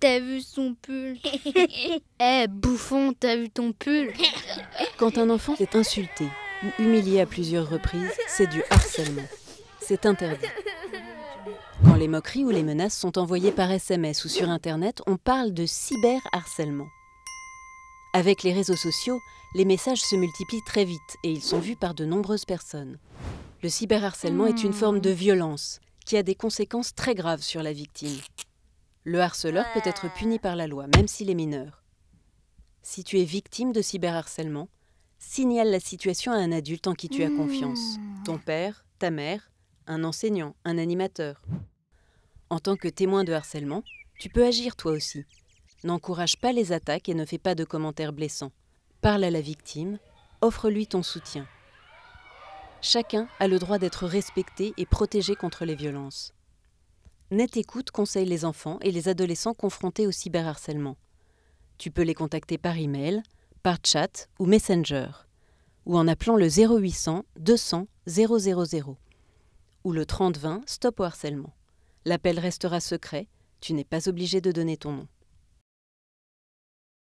T'as vu son pull Eh bouffon, t'as vu ton pull Quand un enfant est insulté ou humilié à plusieurs reprises, c'est du harcèlement. C'est interdit. Quand les moqueries ou les menaces sont envoyées par SMS ou sur Internet, on parle de cyberharcèlement. Avec les réseaux sociaux, les messages se multiplient très vite et ils sont vus par de nombreuses personnes. Le cyberharcèlement est une forme de violence qui a des conséquences très graves sur la victime. Le harceleur peut être puni par la loi, même s'il est mineur. Si tu es victime de cyberharcèlement, signale la situation à un adulte en qui tu as confiance. Hmm. Ton père, ta mère, un enseignant, un animateur. En tant que témoin de harcèlement, tu peux agir toi aussi. N'encourage pas les attaques et ne fais pas de commentaires blessants. Parle à la victime, offre-lui ton soutien. Chacun a le droit d'être respecté et protégé contre les violences. NetEcoute Écoute conseille les enfants et les adolescents confrontés au cyberharcèlement. Tu peux les contacter par email, par chat ou Messenger, ou en appelant le 0800 200 000 ou le 3020 Stop au harcèlement. L'appel restera secret, tu n'es pas obligé de donner ton nom.